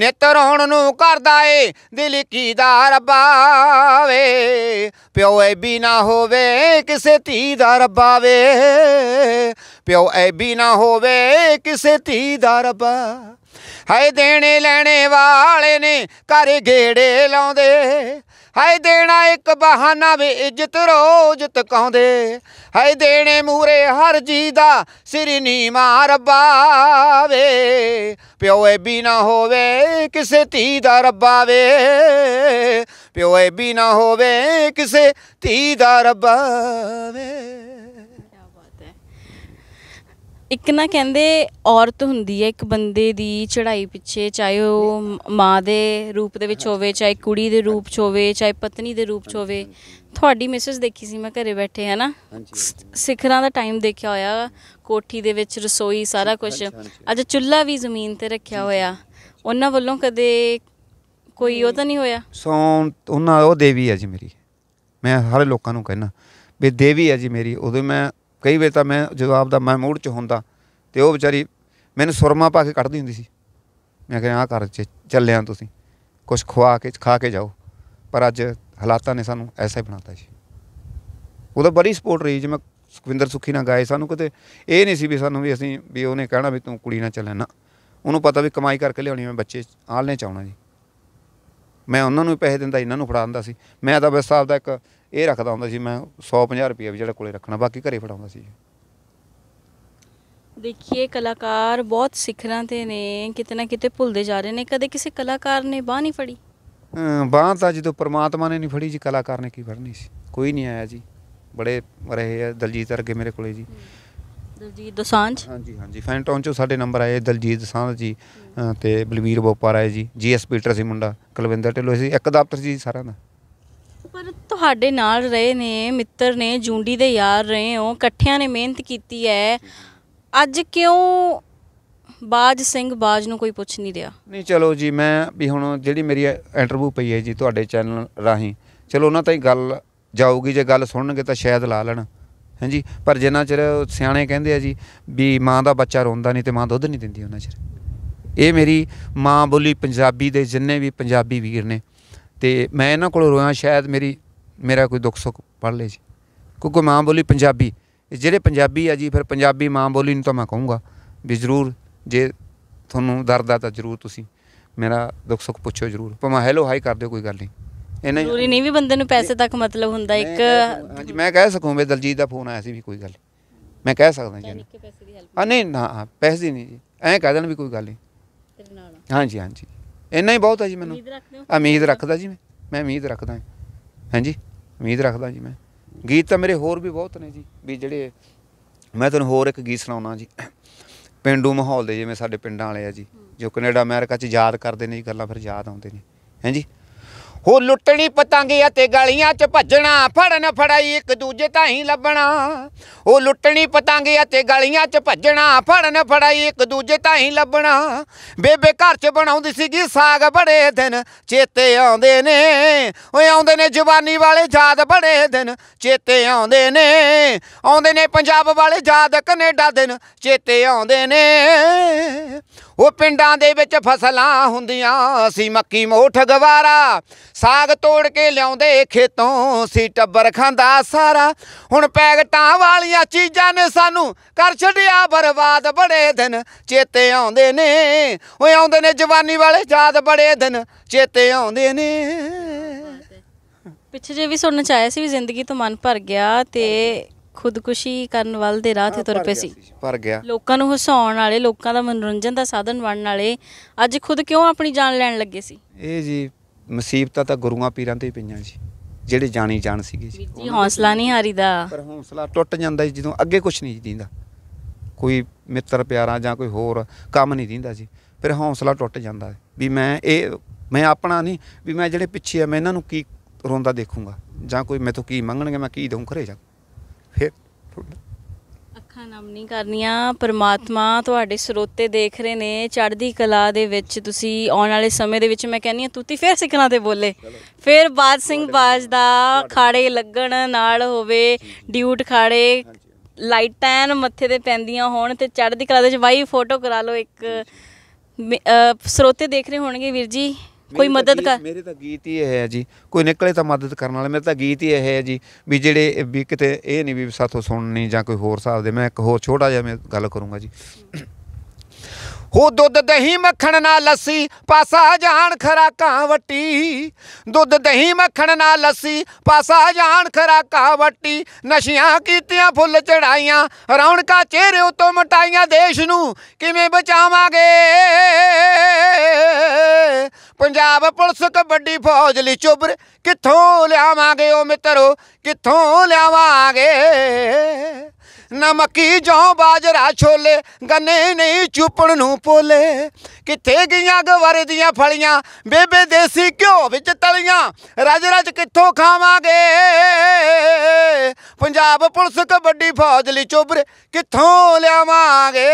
ਨੇਤਰ ਹੁਣ ਨੂੰ ਕਰਦਾ ਏ ਦਿਲ ਕੀ ਦਾ ਰੱਬਾ ਵੇ ਪਿਓ ਐ ਬਿਨਾ ਹੋਵੇ ਕਿਸੇ ਧੀ ਦਾ ਰੱਬਾ ਵੇ ਪਿਓ ਐ ਬਿਨਾ ਹੋਵੇ ਕਿਸੇ ਧੀ ਦਾ ਰੱਬਾ ਹਾਏ ਦੇਣੇ ਲੈਣੇ ਵਾਲੇ ਨੇ ਘਰ ਘੇੜੇ ਲਾਉਂਦੇ ਹਾਏ ਦੇਣਾ ਇੱਕ ਬਹਾਨਾ ਵੇ ਇੱਜ਼ਤ ਰੋਜ਼ ਤਕਾਉਂਦੇ ਹਾਏ ਦੇਣੇ ਮੂਰੇ ਹਰ ਜੀ ਦਾ ਸਿਰ ਨੀਮਾ ਰੱਬਾ ਵੇ ਪਿਓਏ ਬਿਨਾ ਹੋਵੇ ਕਿਸੇ ਧੀ ਦਾ ਰੱਬਾ ਵੇ ਪਿਓਏ ਬਿਨਾ ਹੋਵੇ ਕਿਸੇ ਧੀ ਦਾ ਰੱਬਾ ਵੇ ਇੱਕ ਨਾ ਕਹਿੰਦੇ ਔਰਤ ਹੁੰਦੀ ਹੈ ਇੱਕ ਬੰਦੇ ਦੀ ਚੜ੍ਹਾਈ ਪਿੱਛੇ ਚਾਹੇ ਉਹ ਮਾਂ ਦੇ ਰੂਪ ਦੇ ਵਿੱਚ ਹੋਵੇ ਚਾਹੇ ਕੁੜੀ ਦੇ ਰੂਪ 'ਚ ਹੋਵੇ ਚਾਹੇ ਪਤਨੀ ਦੇ ਰੂਪ 'ਚ ਹੋਵੇ ਤੁਹਾਡੀ ਮੈਸੇਜ ਦੇਖੀ ਸੀ ਮੈਂ ਘਰੇ ਬੈਠੇ ਹਾਂ ਨਾ ਸਿਖਰਾਂ ਦਾ ਟਾਈਮ ਦੇਖਿਆ ਹੋਇਆ ਕੋਠੀ ਦੇ ਵਿੱਚ ਰਸੋਈ ਸਾਰਾ ਕੁਝ ਅੱਜ ਚੁੱਲ੍ਹਾ ਵੀ ਜ਼ਮੀਨ ਤੇ ਰੱਖਿਆ ਹੋਇਆ ਉਹਨਾਂ ਵੱਲੋਂ ਕਦੇ ਕੋਈ ਉਹ ਤਾਂ ਨਹੀਂ ਹੋਇਆ ਸੌਣ ਉਹਨਾਂ ਉਹ ਦੇਵੀ ਹੈ ਜੀ ਮੇਰੀ ਮੈਂ ਸਾਰੇ ਲੋਕਾਂ ਨੂੰ ਕਹਿਣਾ ਵੀ ਦੇਵੀ ਹੈ ਜੀ ਮੇਰੀ ਉਦੋਂ ਮੈਂ ਕਈ ਵੇ ਤਾਂ ਮੈਂ ਜਦੋਂ ਆਪ ਦਾ ਮੈਂ ਮੂਡ 'ਚ ਹੁੰਦਾ ਤੇ ਉਹ ਵਿਚਾਰੀ ਮੈਨੂੰ ਸੁਰਮਾ ਪਾ ਕੇ ਕੱਢਦੀ ਹੁੰਦੀ ਸੀ ਮੈਂ ਕਿਹਾ ਆ ਘਰ 'ਚ ਚੱਲਿਆ ਤੁਸੀਂ ਕੁਝ ਖਵਾ ਕੇ ਖਾ ਕੇ ਜਾਓ ਪਰ ਅੱਜ ਹਾਲਾਤਾਂ ਨੇ ਸਾਨੂੰ ਐਸਾ ਹੀ ਬਣਾਤਾ ਜੀ ਉਹਦਾ ਬੜੀ ਸਪੋਰਟ ਰਹੀ ਜਿਵੇਂ ਸੁਖਵਿੰਦਰ ਸੁਖੀ ਨਾਲ ਗਾਏ ਸਾਨੂੰ ਕਿਤੇ ਇਹ ਨਹੀਂ ਸੀ ਵੀ ਸਾਨੂੰ ਵੀ ਅਸੀਂ ਵੀ ਉਹਨੇ ਕਹਿਣਾ ਵੀ ਤੂੰ ਕੁੜੀ ਨਾਲ ਚੱਲਣਾ ਨਾ ਉਹਨੂੰ ਪਤਾ ਵੀ ਕਮਾਈ ਕਰਕੇ ਲਿਆਉਣੀ ਮੈਂ ਬੱਚੇ ਆਲਨੇ ਚਾਉਣਾ ਜੀ ਮੈਂ ਉਹਨਾਂ ਨੂੰ ਪੈਸੇ ਦਿੰਦਾ ਇਹਨਾਂ ਨੂੰ ਫੜਾ ਦਿੰਦਾ ਸੀ ਮੈਂ ਤਾਂ ਬਸ ਸਾਹਿਬ ਦਾ ਇੱਕ ਇਹ ਰੱਖਦਾ ਹੁੰਦਾ ਸੀ ਮੈਂ 150 ਰੁਪਏ ਵੀ ਜਿਹੜਾ ਕੋਲੇ ਰੱਖਣਾ ਬਾਕੀ ਘਰੇ ਫੜਾਉਂਦਾ ਸੀ ਦੇਖੀਏ ਕਲਾਕਾਰ ਬਹੁਤ ਸਿਖਰਾਂ ਤੇ ਨੇ ਕਿਤਨਾ ਕਿਤੇ ਭੁੱਲਦੇ ਜਾ ਰਹੇ ਨੇ ਕਦੇ ਕਿਸੇ ਕਲਾਕਾਰ ਨੇ ਬਾਹ ਨਹੀਂ ਫੜੀ ਬਾਹ ਤਾਂ ਜਦੋਂ ਪ੍ਰਮਾਤਮਾ ਨੇ ਨਹੀਂ ਫੜੀ ਜੀ ਕਲਾਕਾਰ ਨੇ ਕੀ ਫੜਨੀ ਸੀ ਕੋਈ ਨਹੀਂ ਆਇਆ ਜੀ ਬੜੇ ਰਹੇ ਆ ਦਲਜੀਤ ਅਰਗੇ ਮੇਰੇ ਕੋਲੇ ਜੀ ਦਲਜੀਤ ਦਸਾਂਝ ਹਾਂਜੀ ਹਾਂਜੀ ਫੈਂਟੌਨ ਚੋਂ ਸਾਡੇ ਨੰਬਰ ਆਏ ਦਲਜੀਤ ਦਸਾਂਝ ਜੀ ਤੇ ਬਲਵੀਰ ਬੋਪਾਰ ਆਏ ਜੀ ਜੀਐਸ ਪੀਟਰ ਸੀ ਮੁੰਡਾ ਕੁਲਵਿੰਦਰ ਢਿੱਲੋਂ ਸੀ ਇੱਕ ਦਫ਼ਤਰ ਜੀ ਸਾਰਿਆਂ ਦਾ ਪਰ ਤੁਹਾਡੇ ਨਾਲ ਰਹੇ ਨੇ ਮਿੱਤਰ ਨੇ ਜੂੰਡੀ ਦੇ ਯਾਰ ਰਹੇ ਹੋ ਇਕੱਠਿਆਂ ਨੇ ਮਿਹਨਤ ਕੀਤੀ ਹੈ ਅੱਜ ਕਿਉਂ ਬਾਜ ਸਿੰਘ ਬਾਜ ਨੂੰ ਕੋਈ ਪੁੱਛ ਨਹੀਂ ਰਿਹਾ ਨਹੀਂ ਚਲੋ ਜੀ ਮੈਂ ਵੀ ਹੁਣ ਜਿਹੜੀ ਮੇਰੀ ਇੰਟਰਵਿਊ ਪਈ ਹੈ ਜੀ ਤੁਹਾਡੇ ਚੈਨਲ ਰਾਹੀਂ ਚਲੋ ਉਹਨਾਂ ਤਾਂ ਹੀ ਗੱਲ ਜਾਊਗੀ ਜੇ ਗੱਲ ਸੁਣਨਗੇ ਤਾਂ ਸ਼ਾਇਦ ਲਾ ਲੈਣ ਹਾਂਜੀ ਪਰ ਜਿੰਨਾ ਚਿਰ ਸਿਆਣੇ ਕਹਿੰਦੇ ਆ ਜੀ ਵੀ ਮਾਂ ਦਾ ਬੱਚਾ ਰੋਂਦਾ ਨਹੀਂ ਤੇ ਮਾਂ ਦੁੱਧ ਨਹੀਂ ਦਿੰਦੀ ਉਹਨਾਂ ਚਿਰ ਇਹ ਮੇਰੀ ਮਾਂ ਬੋਲੀ ਪੰਜਾਬੀ ਦੇ ਜਿੰਨੇ ਵੀ ਪੰਜਾਬੀ ਵੀਰ ਨੇ ਤੇ ਮੈਂ ਇਹਨਾਂ ਕੋਲ ਰੋਇਆ ਸ਼ਾਇਦ ਮੇਰੀ ਮੇਰਾ ਕੋਈ ਦੁੱਖ ਸੁੱਖ ਪੜ ਲੇ ਜੀ ਕਿਉਂਕਿ ਮਾਂ ਬੋਲੀ ਪੰਜਾਬੀ ਜਿਹੜੇ ਪੰਜਾਬੀ ਆ ਜੀ ਫਿਰ ਪੰਜਾਬੀ ਮਾਂ ਬੋਲੀ ਨੂੰ ਤਾਂ ਮੈਂ ਕਹੂੰਗਾ ਵੀ ਜ਼ਰੂਰ ਜੇ ਤੁਹਾਨੂੰ ਦਰਦ ਆ ਤਾਂ ਜ਼ਰੂਰ ਤੁਸੀਂ ਮੇਰਾ ਦੁੱਖ ਸੁੱਖ ਪੁੱਛੋ ਜ਼ਰੂਰ ਭਾਵੇਂ ਹੈਲੋ ਹਾਈ ਕਰ ਦਿਓ ਕੋਈ ਗੱਲ ਨਹੀਂ ਇਹਨਾਂ ਜ਼ਰੂਰੀ ਨਹੀਂ ਵੀ ਬੰਦੇ ਨੂੰ ਪੈਸੇ ਤੱਕ ਮਤਲਬ ਹੁੰਦਾ ਇੱਕ ਹਾਂਜੀ ਮੈਂ ਕਹਿ ਸਕੂੰ ਵੀ ਦਲਜੀਤ ਦਾ ਫੋਨ ਆਇਆ ਸੀ ਵੀ ਕੋਈ ਗੱਲ ਮੈਂ ਕਹਿ ਸਕਦਾ ਜੀ ਹਾਂ ਨਹੀਂ ਨਾ ਪੈਸੇ ਨਹੀਂ ਜੀ ਐਂ ਕਹਿ ਦੇਣ ਵੀ ਕੋਈ ਗੱਲ ਨਹੀਂ ਤੇਰੇ ਨਾਲ ਹਾਂਜੀ ਹਾਂਜੀ ਇੰਨਾ ਹੀ ਬਹੁਤ ਹੈ ਜੀ ਮੈਨੂੰ ਉਮੀਦ ਰੱਖਦਾ ਜੀ ਮੈਂ ਮੈਂ ਉਮੀਦ ਰੱਖਦਾ ਹਾਂਜੀ ਉਮੀਦ ਰੱਖਦਾ ਜੀ ਮੈਂ ਗੀਤ ਤਾਂ ਮੇਰੇ ਹੋਰ ਵੀ ਬਹੁਤ ਨੇ ਜੀ ਵੀ ਜਿਹੜੇ ਮੈਂ ਤੁਹਾਨੂੰ ਹੋਰ ਇੱਕ ਗੀਤ ਸੁਣਾਉਣਾ ਜੀ ਪਿੰਡੂ ਮਾਹੌਲ ਦੇ ਜਿਵੇਂ ਸਾਡੇ ਪਿੰਡਾਂ ਵਾਲੇ ਆ ਜੀ ਜੋ ਕੈਨੇਡਾ ਅਮਰੀਕਾ 'ਚ ਯਾਦ ਕਰਦੇ ਨੇ ਜੀ ਗੱਲਾਂ ਫਿਰ ਯਾਦ ਆਉਂਦੇ ਨੇ ਜੀ ਹੋ ਲੁੱਟਣੀ ਪਤੰਗਿਆ ਤੇ ਗਲੀਆਂ 'ਚ ਭੱਜਣਾ ਫੜਨ ਫੜਾਈ ਇੱਕ ਦੂਜੇ ਤਾਂ ਹੀ ਲੱਭਣਾ ਉਹ ਲੁੱਟਣੀ ਪਤੰਗਿਆ ਤੇ ਗਲੀਆਂ 'ਚ ਭੱਜਣਾ ਫੜਨ ਫੜਾਈ ਇੱਕ ਦੂਜੇ ਤਾਂ ਹੀ ਲੱਭਣਾ ਬੇਬੇ ਘਰ 'ਚ ਬਣਾਉਂਦੀ ਸੀਗੀ ਸਾਗ ਬੜੇ ਦਿਨ ਚੇਤੇ ਆਉਂਦੇ ਨੇ ਓਏ ਆਉਂਦੇ ਨੇ ਜਵਾਨੀ ਵਾਲੇ ਯਾਦ ਬੜੇ ਦਿਨ ਚੇਤੇ ਆਉਂਦੇ ਨੇ ਆਉਂਦੇ ਨੇ ਪੰਜਾਬ ਵਾਲੇ ਯਾਦ ਕੈਨੇਡਾ ਦਿਨ ਚੇਤੇ ਆਉਂਦੇ ਨੇ ਉਹ ਪਿੰਡਾਂ ਦੇ ਵਿੱਚ ਫਸਲਾਂ ਹੁੰਦੀਆਂ ਸੀ ਮੱਕੀ ਮੋਠ ਗਵਾਰਾ ਸਾਗ ਤੋੜ ਕੇ ਲਿਆਉਂਦੇ ਖੇਤੋਂ ਸੀ ਟੱਬਰ ਖਾਂਦਾ ਸਾਰਾ ਹੁਣ ਪੈਗਟਾਂ ਵਾਲੀਆਂ ਚੀਜ਼ਾਂ ਨੇ ਸਾਨੂੰ ਕਰ ਛੱਡਿਆ ਬਰਬਾਦ ਬੜੇ ਦਿਨ ਚੇਤੇ ਆਉਂਦੇ ਨੇ ਓਏ ਆਉਂਦੇ ਨੇ ਜਵਾਨੀ ਵਾਲੇ ਯਾਦ ਬੜੇ ਦਿਨ ਚੇਤੇ ਆਉਂਦੇ ਨੇ ਪਿੱਛੇ ਜੇ ਵੀ ਸੁਣਨ ਚਾਹਿਆ ਸੀ ਵੀ ਜ਼ਿੰਦਗੀ ਤੋਂ ਮਨ ਭਰ ਗਿਆ ਤੇ ਖੁਦਕੁਸ਼ੀ ਕਰਨ ਵੱਲ ਦੇ ਰਾਹ ਤੇ ਤੁਰ ਪਏ ਸੀ ਭਰ ਗਿਆ ਲੋਕਾਂ ਨੂੰ ਹਸਾਉਣ ਵਾਲੇ ਲੋਕਾਂ ਦਾ ਮਨੋਰੰਜਨ ਦਾ ਸਾਧਨ ਬਣਨ ਵਾਲੇ ਅੱਜ ਖੁਦ ਕਿਉਂ ਆਪਣੀ ਜਾਨ ਲੈਣ ਲੱਗੇ ਸੀ ਇਹ ਜੀ ਮੁਸੀਬਤਾਂ ਤਾਂ ਗੁਰੂਆਂ ਪੀਰਾਂ ਤੇ ਪਈਆਂ ਜੀ ਜਿਹੜੇ ਜਾਣੀ ਜਾਣ ਸੀਗੇ ਜੀ ਜੀ ਹੌਸਲਾ ਨਹੀਂ ਹਾਰੀਦਾ ਪਰ ਹੌਸਲਾ ਟੁੱਟ ਜਾਂਦਾ ਜਦੋਂ ਅੱਗੇ ਕੁਝ ਨਹੀਂ ਦਿੰਦਾ ਕੋਈ ਮਿੱਤਰ ਪਿਆਰਾ ਜਾਂ ਕੋਈ ਹੋਰ ਕੰਮ ਨਹੀਂ ਦਿੰਦਾ ਜੀ ਫਿਰ ਹੌਸਲਾ ਟੁੱਟ ਜਾਂਦਾ ਵੀ ਮੈਂ ਇਹ ਮੈਂ ਆਪਣਾ ਨਹੀਂ ਵੀ ਮੈਂ ਜਿਹੜੇ ਪਿੱਛੇ ਆ ਮੈਂ ਇਹਨਾਂ ਨੂੰ ਕੀ ਰੋਂਦਾ ਦੇਖੂੰਗਾ ਜਾਂ ਕੋਈ ਮੈਥੋਂ ਕੀ ਮੰਗਣਗੇ ਮੈਂ ਕੀ ਦਊਂ ਘਰੇ ਜਾ ਫਿਰ ਅੱਖਾਂ ਨਮ ਨਹੀਂ ਕਰਨੀਆਂ ਪਰਮਾਤਮਾ ਤੁਹਾਡੇ ਸਰੋਤੇ ਦੇਖ ਰਹੇ ਨੇ ਚੜ੍ਹਦੀ ਕਲਾ ਦੇ ਵਿੱਚ ਤੁਸੀਂ ਆਉਣ ਵਾਲੇ ਸਮੇਂ ਦੇ ਵਿੱਚ ਮੈਂ ਕਹਿੰਨੀ ਆ ਤੂਤੀ ਫਿਰ ਸਿੱਖਣਾ ਤੇ ਬੋਲੇ ਫਿਰ ਬਾਜ ਸਿੰਘ ਬਾਜ ਦਾ ਖਾੜੇ ਲੱਗਣ ਨਾਲ ਹੋਵੇ ਡਿਊਟ ਖਾੜੇ ਲਾਈਟਾਂ ਮੱਥੇ ਤੇ ਪੈਂਦੀਆਂ ਹੋਣ ਤੇ ਚੜ੍ਹਦੀ ਕਲਾ ਦੇ ਵਿੱਚ ਵਾਈ ਫੋਟੋ ਕਰਾ ਲਓ ਇੱਕ ਸਰੋਤੇ ਦੇਖ ਰਹੇ ਹੋਣਗੇ ਵੀਰ ਜੀ ਕੋਈ ਮਦਦ ਕਰ ਮੇਰੇ ਤਾਂ ਗੀਤ ਹੀ ਇਹ ਹੈ ਜੀ ਕੋਈ ਨਿਕਲੇ ਤਾਂ ਮਦਦ ਕਰਨ ਵਾਲਾ ਮੇਰੇ ਤਾਂ ਗੀਤ ਹੀ ਇਹ ਹੈ ਜੀ ਵੀ ਜਿਹੜੇ ਵੀ ਕਿਤੇ ਇਹ ਨਹੀਂ ਵੀ ਸਾਥੋਂ ਸੁਣਨੀ ਜਾਂ ਕੋਈ ਹੋਰ ਹਿਸਾਬ ਦੇ ਮੈਂ ਇੱਕ ਹੋਰ ਛੋਟਾ ਜਿਹਾ ਮੈਂ ਗੱਲ ਕਰੂੰਗਾ ਜੀ ਹੋ ਦੁੱਧ ਦਹੀਂ ਮੱਖਣ ਨਾਲ ਲੱਸੀ ਪਾਸਾ ਜਾਣ ਖਰਾਕਾਂ ਵੱਟੀ ਦੁੱਧ ਦਹੀਂ ਮੱਖਣ ਨਾਲ ਲੱਸੀ ਪਾਸਾ ਜਾਣ ਖਰਾਕਾਂ ਵੱਟੀ ਨਸ਼ਿਆਂ ਕੀਤੀਆਂ ਫੁੱਲ ਚੜਾਈਆਂ ਰੌਣਕਾਂ ਚਿਹਰੇ ਉਤੋਂ ਮਟਾਈਆਂ ਦੇਸ਼ ਨੂੰ ਕਿਵੇਂ ਬਚਾਵਾਂਗੇ ਪੰਜਾਬ ਪੁਲਿਸ ਕਬੱਡੀ ਫੌਜ ਲਈ ਚੁਬਰ ਕਿੱਥੋਂ ਲਿਆਵਾਂਗੇ ਉਹ ਮਿੱਤਰੋ ਕਿੱਥੋਂ ਲਿਆਵਾਂਗੇ ਨਮਕੀ ਜੋ ਬਾਜਰਾ ਛੋਲੇ ਗੰਨੇ ਨਹੀਂ ਚੁਪਣ ਨੂੰ ਪੋਲੇ ਕਿੱਥੇ ਗਈਆਂ ਗਵਰ ਦੀਆਂ ਫਲੀਆਂ ਬੇਬੇ ਦੇਸੀ ਘਿਓ ਵਿੱਚ ਤਲੀਆਂ ਰਜ ਰਜ ਕਿੱਥੋਂ ਖਾਵਾਂਗੇ ਪੰਜਾਬ ਪੁਲਿਸ ਕਬੱਡੀ ਫੌਜ ਲਈ ਚੋਬਰੇ ਕਿੱਥੋਂ ਲਿਆਵਾਂਗੇ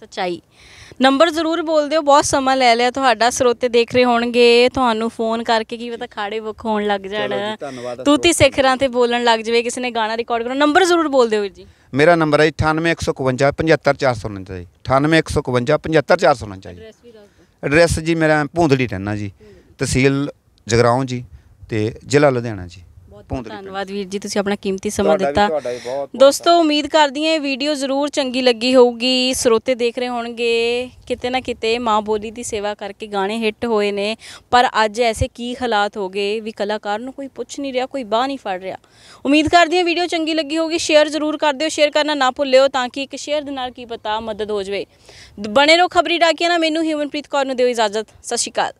ਸੱਚਾਈ ਨੰਬਰ ਜ਼ਰੂਰ ਬੋਲ ਦਿਓ ਬਹੁਤ ਸਮਾਂ ਲੈ ਲਿਆ ਤੁਹਾਡਾ ਸਰੋਤੇ ਦੇਖ ਰਹੇ ਹੋਣਗੇ ਤੁਹਾਨੂੰ ਫੋਨ ਕਰਕੇ ਕੀ ਪਤਾ ਖਾੜੇ ਬੁੱਕ ਹੋਣ ਲੱਗ ਜਾਣ ਤੂਤੀ ਸਿਖਰਾਂ ਤੇ ਬੋਲਣ ਲੱਗ ਜਵੇ ਕਿਸੇ ਨੇ ਗਾਣਾ ਰਿਕਾਰਡ ਕਰੋ ਨੰਬਰ ਜ਼ਰੂਰ ਬੋਲ ਦਿਓ ਜੀ ਮੇਰਾ ਨੰਬਰ ਹੈ 9815575449 ਜੀ 9815575449 ਜੀ ਐਡਰੈਸ ਜੀ ਮੇਰਾ ਭੁੰਦਲੀ ਰਹਿਣਾ ਜੀ ਤਹਿਸੀਲ ਜਗਰਾਉਂ ਜੀ ਤੇ ਜ਼ਿਲ੍ਹਾ ਲੁਧਿਆਣਾ ਜੀ ਭੋਂਦ ਲਈ ਧੰਨਵਾਦ ਵੀਰ ਜੀ ਤੁਸੀਂ ਆਪਣਾ ਕੀਮਤੀ ਸਮਾਂ ਦਿੱਤਾ ਦੋਸਤੋ ਉਮੀਦ ਕਰਦੀ ਹਾਂ ਇਹ ਵੀਡੀਓ ਜ਼ਰੂਰ ਚੰਗੀ ਲੱਗੀ ਹੋਊਗੀ ਸਰੋਤੇ ਦੇਖ ਰਹੇ ਹੋਣਗੇ ਕਿਤੇ ਨਾ ਕਿਤੇ ਮਾਂ ਬੋਲੀ ਦੀ ਸੇਵਾ ਕਰਕੇ ਗਾਣੇ ਹਿੱਟ ਹੋਏ ਨੇ ਪਰ ਅੱਜ ਐਸੇ ਕੀ ਹਾਲਾਤ ਹੋ ਗਏ ਵੀ ਕਲਾਕਾਰ ਨੂੰ ਕੋਈ ਪੁੱਛ ਨਹੀਂ ਰਿਹਾ ਕੋਈ ਬਾਹ ਨਹੀਂ ਫੜ ਰਿਹਾ ਉਮੀਦ ਕਰਦੀ ਹਾਂ ਵੀਡੀਓ ਚੰਗੀ ਲੱਗੀ ਹੋਊਗੀ ਸ਼ੇਅਰ ਜ਼ਰੂਰ ਕਰ ਦਿਓ ਸ਼ੇਅਰ ਕਰਨਾ ਨਾ ਭੁੱਲਿਓ ਤਾਂ ਕਿ ਇੱਕ ਸ਼ੇਅਰ ਦੇ ਨਾਲ ਕੀ ਪਤਾ ਮਦਦ ਹੋ ਜਵੇ ਬਣੇ ਰਹੋ ਖਬਰੀ ਡਾਕੀਆਂ ਨਾਲ ਮੈਨੂੰ ਹਿਊਮਨਪ੍ਰੀਤ ਕੌਰ ਨੂੰ ਦਿਓ ਇਜਾਜ਼ਤ ਸਤਿ ਸ਼੍ਰੀ ਅਕਾਲ